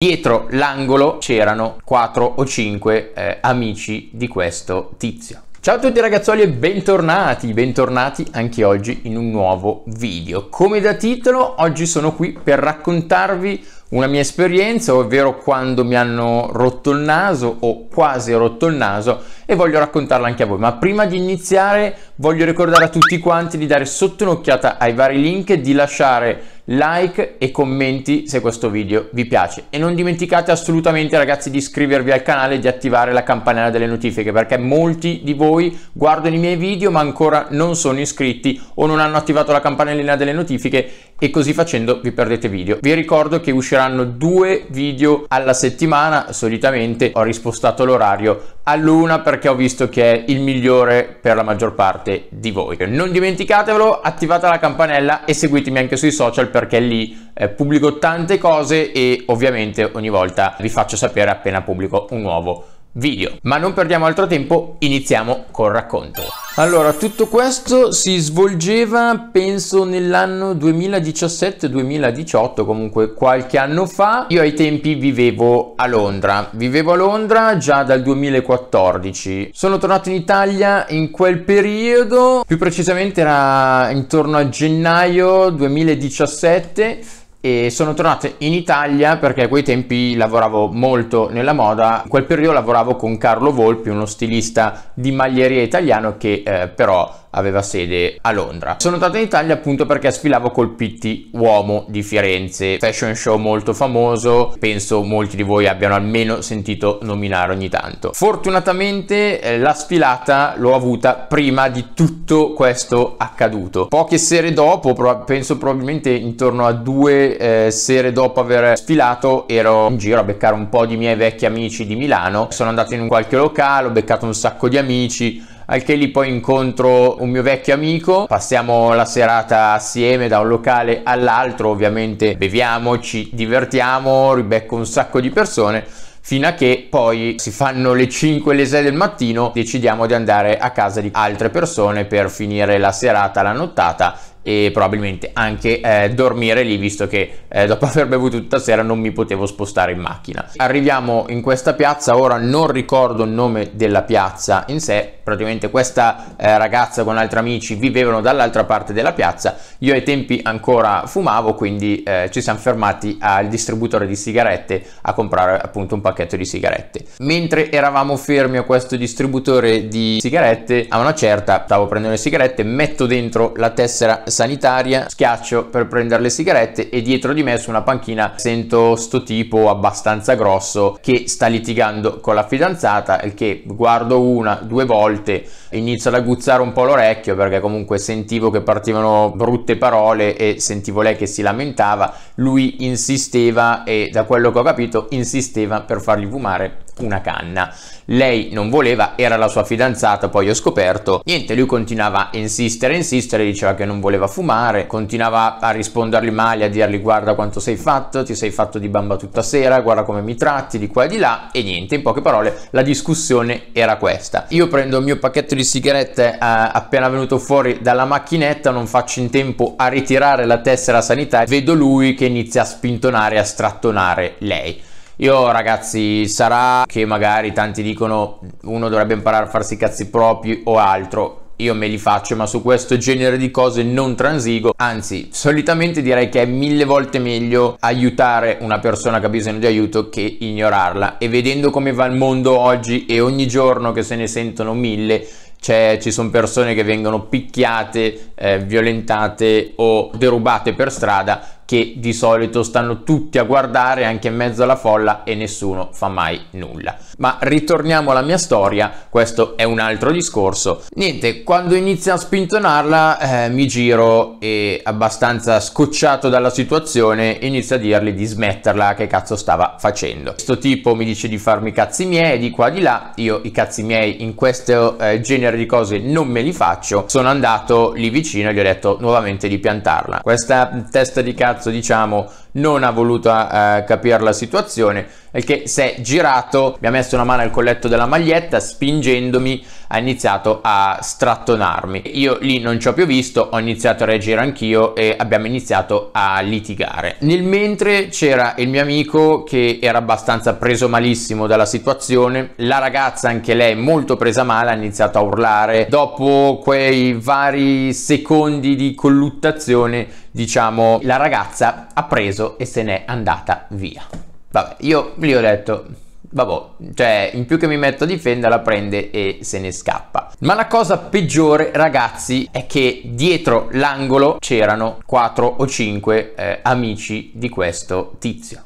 Dietro l'angolo c'erano 4 o 5 eh, amici di questo tizio. Ciao a tutti ragazzoli e bentornati, bentornati anche oggi in un nuovo video. Come da titolo, oggi sono qui per raccontarvi una mia esperienza, ovvero quando mi hanno rotto il naso o quasi rotto il naso e voglio raccontarla anche a voi. Ma prima di iniziare voglio ricordare a tutti quanti di dare sotto un'occhiata ai vari link, di lasciare like e commenti se questo video vi piace e non dimenticate assolutamente ragazzi di iscrivervi al canale e di attivare la campanella delle notifiche perché molti di voi guardano i miei video ma ancora non sono iscritti o non hanno attivato la campanellina delle notifiche e così facendo vi perdete video. Vi ricordo che usciranno due video alla settimana, solitamente ho rispostato l'orario all'una perché ho visto che è il migliore per la maggior parte di voi. Non dimenticatevelo, attivate la campanella e seguitemi anche sui social perché lì eh, pubblico tante cose e ovviamente ogni volta vi faccio sapere appena pubblico un nuovo video. Ma non perdiamo altro tempo, iniziamo col racconto. Allora, tutto questo si svolgeva penso nell'anno 2017-2018, comunque qualche anno fa. Io ai tempi vivevo a Londra, vivevo a Londra già dal 2014. Sono tornato in Italia in quel periodo, più precisamente era intorno a gennaio 2017 e sono tornato in Italia perché a quei tempi lavoravo molto nella moda, in quel periodo lavoravo con Carlo Volpi, uno stilista di maglieria italiano che eh, però aveva sede a Londra. Sono andato in Italia appunto perché sfilavo col Pitti Uomo di Firenze, fashion show molto famoso, penso molti di voi abbiano almeno sentito nominare ogni tanto. Fortunatamente eh, la sfilata l'ho avuta prima di tutto questo accaduto. Poche sere dopo, penso probabilmente intorno a due eh, sere dopo aver sfilato, ero in giro a beccare un po' di miei vecchi amici di Milano, sono andato in qualche locale, ho beccato un sacco di amici, al che lì poi incontro un mio vecchio amico, passiamo la serata assieme da un locale all'altro, ovviamente beviamo, ci divertiamo, ribecco un sacco di persone fino a che poi si fanno le 5 le 6 del mattino decidiamo di andare a casa di altre persone per finire la serata la nottata e probabilmente anche eh, dormire lì visto che eh, dopo aver bevuto tutta sera non mi potevo spostare in macchina. Arriviamo in questa piazza, ora non ricordo il nome della piazza in sé, praticamente questa eh, ragazza con altri amici vivevano dall'altra parte della piazza, io ai tempi ancora fumavo quindi eh, ci siamo fermati al distributore di sigarette a comprare appunto un pacchetto di sigarette. Mentre eravamo fermi a questo distributore di sigarette a una certa stavo prendendo le sigarette, metto dentro la tessera sanitaria, schiaccio per prendere le sigarette e dietro di me su una panchina sento sto tipo abbastanza grosso che sta litigando con la fidanzata e che guardo una, due volte, inizio ad aguzzare un po' l'orecchio perché comunque sentivo che partivano brutte parole e sentivo lei che si lamentava lui insisteva e da quello che ho capito insisteva per fargli fumare una canna. Lei non voleva, era la sua fidanzata, poi ho scoperto. Niente, lui continuava a insistere, insistere, diceva che non voleva fumare, continuava a rispondergli male, a dirgli guarda quanto sei fatto, ti sei fatto di bamba tutta sera, guarda come mi tratti, di qua e di là, e niente, in poche parole la discussione era questa. Io prendo il mio pacchetto di sigarette eh, appena venuto fuori dalla macchinetta, non faccio in tempo a ritirare la tessera sanitaria, vedo lui che inizia a spintonare, a strattonare lei. Io ragazzi, sarà che magari tanti dicono uno dovrebbe imparare a farsi i cazzi propri o altro, io me li faccio, ma su questo genere di cose non transigo. Anzi, solitamente direi che è mille volte meglio aiutare una persona che ha bisogno di aiuto che ignorarla. E vedendo come va il mondo oggi e ogni giorno che se ne sentono mille, cioè, ci sono persone che vengono picchiate, eh, violentate o derubate per strada che di solito stanno tutti a guardare anche in mezzo alla folla e nessuno fa mai nulla. Ma ritorniamo alla mia storia, questo è un altro discorso. Niente, quando inizia a spintonarla eh, mi giro e abbastanza scocciato dalla situazione inizia a dirgli di smetterla che cazzo stava facendo. Questo tipo mi dice di farmi i cazzi miei di qua di là, io i cazzi miei in questo eh, genere di cose non me li faccio, sono andato lì vicino e gli ho detto nuovamente di piantarla. Questa testa di cazzo terzo diciamo non ha voluto eh, capire la situazione e che si è girato, mi ha messo una mano al colletto della maglietta, spingendomi ha iniziato a strattonarmi. Io lì non ci ho più visto, ho iniziato a reagire anch'io e abbiamo iniziato a litigare. Nel mentre c'era il mio amico che era abbastanza preso malissimo dalla situazione, la ragazza anche lei molto presa male ha iniziato a urlare. Dopo quei vari secondi di colluttazione, diciamo, la ragazza ha preso e se n'è andata via. Vabbè, io gli ho detto, vabbè, cioè in più che mi metto a difenderla prende e se ne scappa. Ma la cosa peggiore, ragazzi, è che dietro l'angolo c'erano 4 o 5 eh, amici di questo tizio.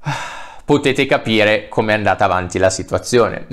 Ah, potete capire come è andata avanti la situazione.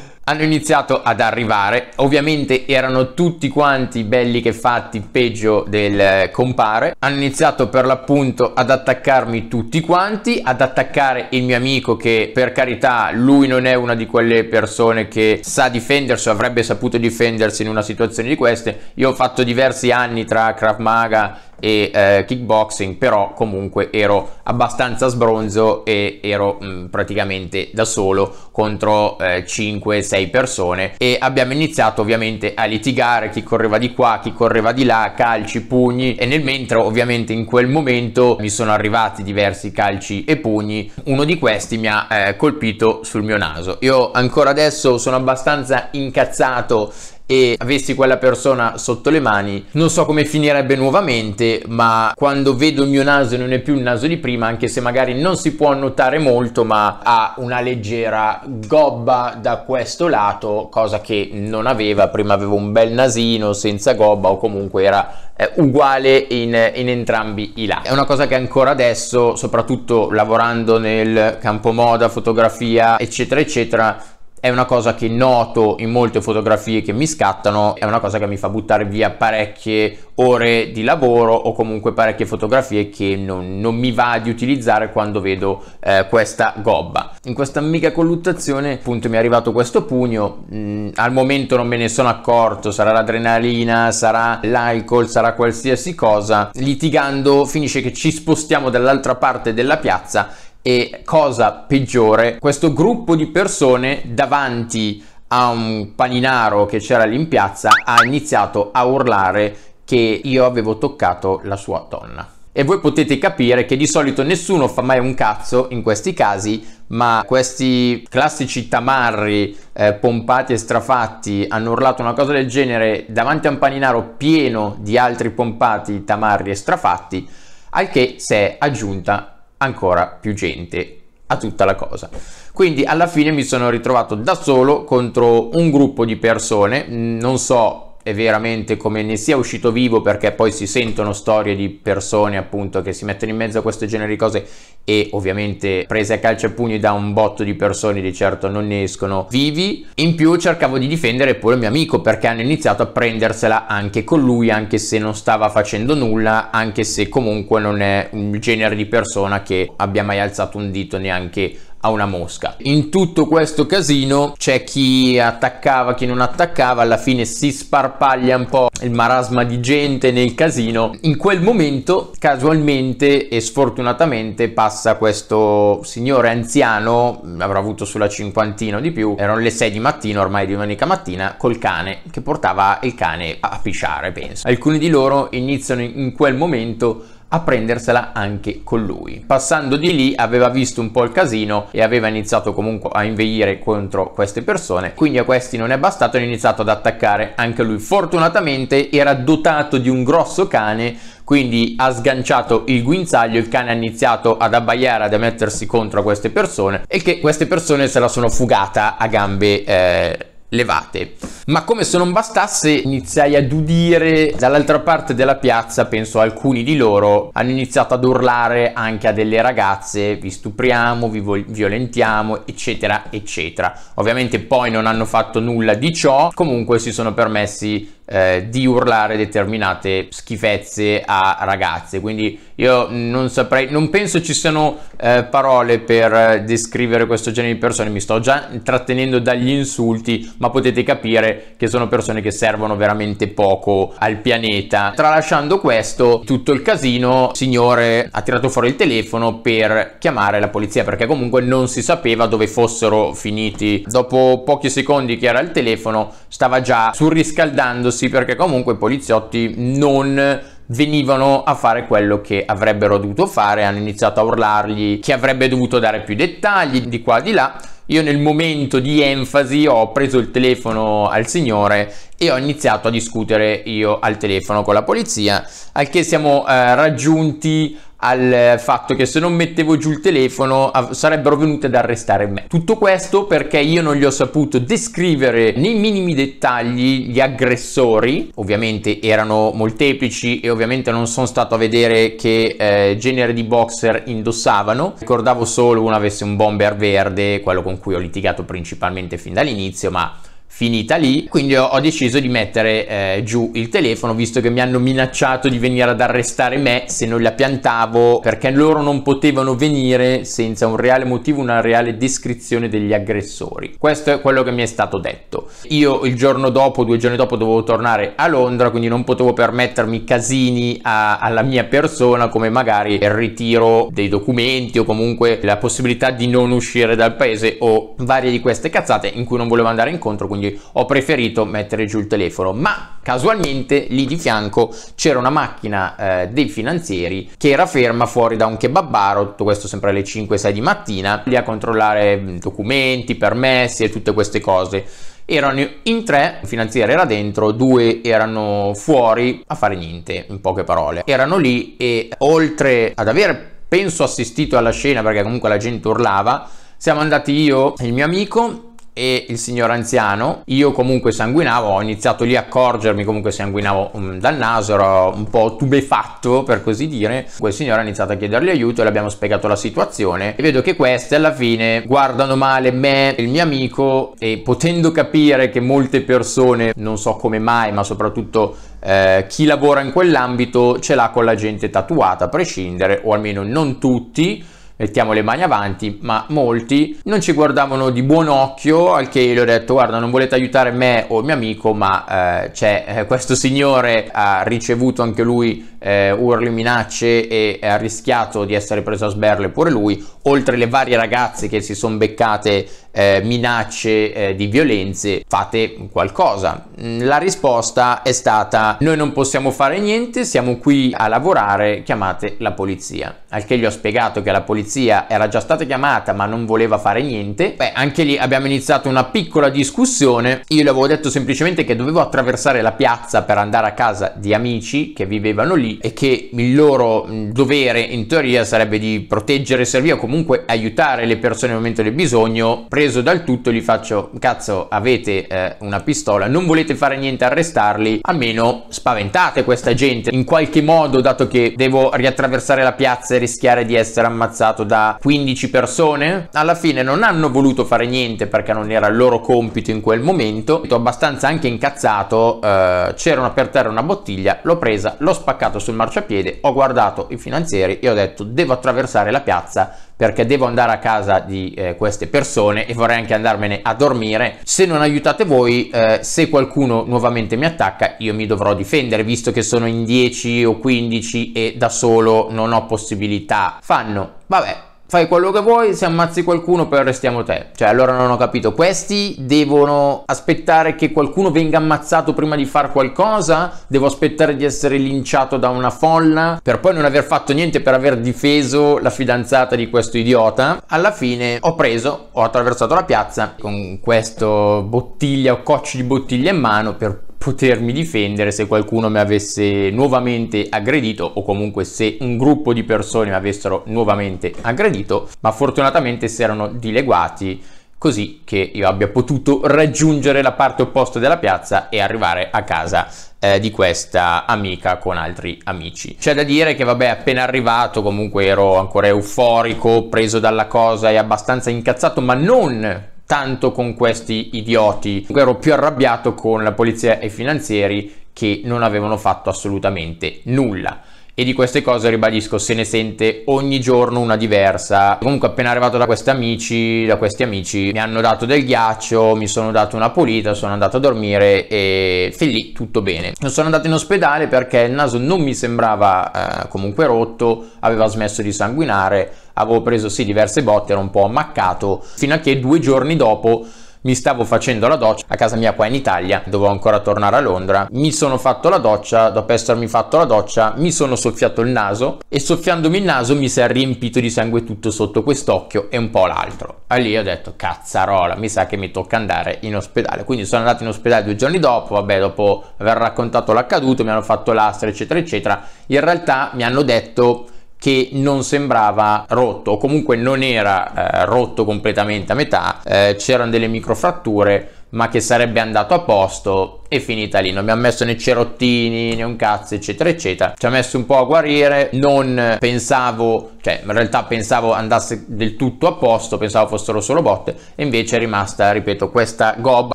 hanno iniziato ad arrivare, ovviamente erano tutti quanti belli che fatti peggio del eh, compare, hanno iniziato per l'appunto ad attaccarmi tutti quanti, ad attaccare il mio amico che per carità lui non è una di quelle persone che sa difendersi o avrebbe saputo difendersi in una situazione di queste, io ho fatto diversi anni tra Krav Maga e eh, kickboxing, però comunque ero abbastanza sbronzo e ero mh, mm, praticamente da solo contro eh, 5-6 persone e abbiamo iniziato ovviamente a litigare, chi correva di qua, chi correva di là, calci, pugni e nel mentre ovviamente in quel momento mi sono arrivati diversi calci e pugni, uno di questi mi ha eh, colpito sul mio naso. Io ancora adesso sono abbastanza incazzato e avessi quella persona sotto le mani, non so come finirebbe nuovamente, ma quando vedo il mio naso non è più il naso di prima, anche se magari non si può notare molto, ma ha una leggera gobba da questo lato, cosa che non aveva, prima avevo un bel nasino senza gobba o comunque era eh, uguale in, in entrambi i lati. È una cosa che ancora adesso, soprattutto lavorando nel campo moda, fotografia, eccetera, eccetera, è una cosa che noto in molte fotografie che mi scattano, è una cosa che mi fa buttare via parecchie ore di lavoro o comunque parecchie fotografie che non, non mi va di utilizzare quando vedo eh, questa gobba. In questa mega colluttazione appunto mi è arrivato questo pugno, mm, al momento non me ne sono accorto, sarà l'adrenalina, sarà l'alcol, sarà qualsiasi cosa, litigando finisce che ci spostiamo dall'altra parte della piazza e cosa peggiore, questo gruppo di persone davanti a un paninaro che c'era lì in piazza ha iniziato a urlare che io avevo toccato la sua donna. E voi potete capire che di solito nessuno fa mai un cazzo in questi casi, ma questi classici tamarri eh, pompati e strafatti hanno urlato una cosa del genere davanti a un paninaro pieno di altri pompati, tamarri e strafatti, al che si è aggiunta ancora più gente a tutta la cosa. Quindi alla fine mi sono ritrovato da solo contro un gruppo di persone, non so è veramente come ne sia uscito vivo perché poi si sentono storie di persone appunto che si mettono in mezzo a questo genere di cose e ovviamente prese a calcio e pugni da un botto di persone di certo non ne escono vivi in più cercavo di difendere pure il mio amico perché hanno iniziato a prendersela anche con lui anche se non stava facendo nulla anche se comunque non è un genere di persona che abbia mai alzato un dito neanche a una mosca. In tutto questo casino c'è chi attaccava, chi non attaccava, alla fine si sparpaglia un po' il marasma di gente nel casino. In quel momento, casualmente e sfortunatamente, passa questo signore anziano, avrà avuto sulla cinquantina di più, erano le 6 di mattina, ormai di domenica mattina, col cane, che portava il cane a pisciare, penso. Alcuni di loro iniziano in quel momento a prendersela anche con lui. Passando di lì aveva visto un po' il casino e aveva iniziato comunque a inveire contro queste persone, quindi a questi non è bastato e ha iniziato ad attaccare anche lui. Fortunatamente era dotato di un grosso cane quindi ha sganciato il guinzaglio, il cane ha iniziato ad abbaiare, ad mettersi contro queste persone e che queste persone se la sono fugata a gambe eh, levate. Ma come se non bastasse iniziai ad udire dall'altra parte della piazza, penso alcuni di loro hanno iniziato ad urlare anche a delle ragazze, vi stupriamo, vi violentiamo, eccetera, eccetera. Ovviamente poi non hanno fatto nulla di ciò, comunque si sono permessi eh, di urlare determinate schifezze a ragazze. Quindi io non saprei, non penso ci siano eh, parole per eh, descrivere questo genere di persone, mi sto già trattenendo dagli insulti, ma potete capire che sono persone che servono veramente poco al pianeta. Tralasciando questo, tutto il casino, il signore ha tirato fuori il telefono per chiamare la polizia perché comunque non si sapeva dove fossero finiti. Dopo pochi secondi che era il telefono, stava già surriscaldandosi arrendendosi perché comunque i poliziotti non venivano a fare quello che avrebbero dovuto fare, hanno iniziato a urlargli che avrebbe dovuto dare più dettagli di qua di là. Io nel momento di enfasi ho preso il telefono al signore e ho iniziato a discutere io al telefono con la polizia, al che siamo eh, raggiunti al fatto che se non mettevo giù il telefono sarebbero venute ad arrestare me. Tutto questo perché io non gli ho saputo descrivere nei minimi dettagli gli aggressori, ovviamente erano molteplici e ovviamente non sono stato a vedere che eh, genere di boxer indossavano, ricordavo solo uno avesse un bomber verde, quello con cui ho litigato principalmente fin dall'inizio, ma finita lì, quindi ho, deciso di mettere eh, giù il telefono visto che mi hanno minacciato di venire ad arrestare me se non la piantavo perché loro non potevano venire senza un reale motivo, una reale descrizione degli aggressori. Questo è quello che mi è stato detto. Io il giorno dopo, due giorni dopo dovevo tornare a Londra, quindi non potevo permettermi casini a, alla mia persona come magari il ritiro dei documenti o comunque la possibilità di non uscire dal paese o varie di queste cazzate in cui non volevo andare incontro, quindi ho preferito mettere giù il telefono, ma casualmente lì di fianco c'era una macchina eh, dei finanzieri che era ferma fuori da un kebab bar, tutto questo sempre alle 5-6 di mattina, lì a controllare mm, documenti, permessi e tutte queste cose erano in tre, un finanziere era dentro, due erano fuori a fare niente, in poche parole. Erano lì e oltre ad aver, penso, assistito alla scena perché comunque la gente urlava, siamo andati io e il mio amico e il signor anziano, io comunque sanguinavo, ho iniziato lì a accorgermi comunque sanguinavo mm, dal naso, ero un po' tubefatto per così dire, quel signore ha iniziato a chiedergli aiuto e le abbiamo spiegato la situazione e vedo che queste alla fine guardano male me, e il mio amico e potendo capire che molte persone, non so come mai, ma soprattutto eh, chi lavora in quell'ambito ce l'ha con la gente tatuata, a prescindere, o almeno non tutti, mettiamo le mani avanti, ma molti non ci guardavano di buon occhio, al che gli ho detto guarda non volete aiutare me o il mio amico, ma eh, c'è eh, questo signore ha ricevuto anche lui eh, urli, minacce e ha rischiato di essere preso a sberle pure lui, oltre le varie ragazze che si sono beccate eh, minacce eh, di violenze, fate qualcosa. Mm, la risposta è stata noi non possiamo fare niente, siamo qui a lavorare, chiamate la polizia. Al che gli ho spiegato che la polizia era già stata chiamata ma non voleva fare niente. Beh, anche lì abbiamo iniziato una piccola discussione. Io le avevo detto semplicemente che dovevo attraversare la piazza per andare a casa di amici che vivevano lì e che il loro mm, dovere in teoria sarebbe di proteggere, servire o comunque aiutare le persone nel momento del bisogno, preso dal tutto gli faccio cazzo avete eh, una pistola non volete fare niente arrestarli almeno spaventate questa gente in qualche modo dato che devo riattraversare la piazza e rischiare di essere ammazzato da 15 persone alla fine non hanno voluto fare niente perché non era il loro compito in quel momento Sto abbastanza anche incazzato eh, c'era per terra una bottiglia l'ho presa l'ho spaccato sul marciapiede ho guardato i finanzieri e ho detto devo attraversare la piazza perché devo andare a casa di eh, queste persone e vorrei anche andarmene a dormire. Se non aiutate voi, eh, se qualcuno nuovamente mi attacca, io mi dovrò difendere, visto che sono in 10 o 15 e da solo non ho possibilità. Fanno, vabbè, fai quello che vuoi, se ammazzi qualcuno poi arrestiamo te. Cioè, allora non ho capito, questi devono aspettare che qualcuno venga ammazzato prima di fare qualcosa? Devo aspettare di essere linciato da una folla per poi non aver fatto niente per aver difeso la fidanzata di questo idiota? Alla fine ho preso, ho attraversato la piazza con questo bottiglia o cocci di bottiglia in mano per potermi difendere se qualcuno mi avesse nuovamente aggredito o comunque se un gruppo di persone mi avessero nuovamente aggredito, ma fortunatamente si erano dileguati così che io abbia potuto raggiungere la parte opposta della piazza e arrivare a casa eh, di questa amica con altri amici. C'è da dire che vabbè appena arrivato comunque ero ancora euforico, preso dalla cosa e abbastanza incazzato, ma non tanto con questi idioti. Ero più arrabbiato con la polizia e i finanzieri che non avevano fatto assolutamente nulla e di queste cose ribadisco se ne sente ogni giorno una diversa comunque appena arrivato da questi amici da questi amici mi hanno dato del ghiaccio mi sono dato una pulita sono andato a dormire e fin lì tutto bene non sono andato in ospedale perché il naso non mi sembrava eh, comunque rotto aveva smesso di sanguinare avevo preso sì diverse botte ero un po' ammaccato fino a che due giorni dopo mi stavo facendo la doccia a casa mia qua in Italia, dovevo ancora tornare a Londra, mi sono fatto la doccia, dopo essermi fatto la doccia mi sono soffiato il naso e soffiandomi il naso mi si è riempito di sangue tutto sotto quest'occhio e un po' l'altro. E lì ho detto cazzarola, mi sa che mi tocca andare in ospedale, quindi sono andato in ospedale due giorni dopo, vabbè dopo aver raccontato l'accaduto mi hanno fatto l'astra eccetera eccetera, in realtà mi hanno detto che non sembrava rotto o comunque non era eh, rotto completamente a metà, eh, c'erano delle microfratture ma che sarebbe andato a posto è finita lì, non mi ha messo né cerottini né un cazzo eccetera eccetera, ci ha messo un po' a guarire, non pensavo, cioè in realtà pensavo andasse del tutto a posto, pensavo fossero solo botte e invece è rimasta, ripeto, questa gobba.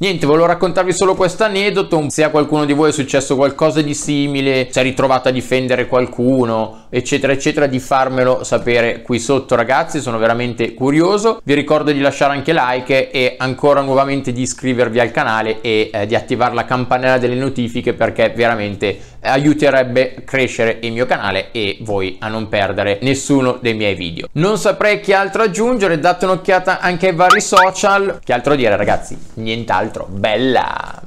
Niente, volevo raccontarvi solo questo aneddoto, se a qualcuno di voi è successo qualcosa di simile, si è ritrovato a difendere qualcuno eccetera eccetera, di farmelo sapere qui sotto ragazzi, sono veramente curioso, vi ricordo di lasciare anche like e ancora nuovamente di iscrivervi al canale e eh, di attivare la campanella campanella delle notifiche perché veramente aiuterebbe a crescere il mio canale e voi a non perdere nessuno dei miei video. Non saprei che altro aggiungere, date un'occhiata anche ai vari social. Che altro dire ragazzi? Nient'altro. Bella!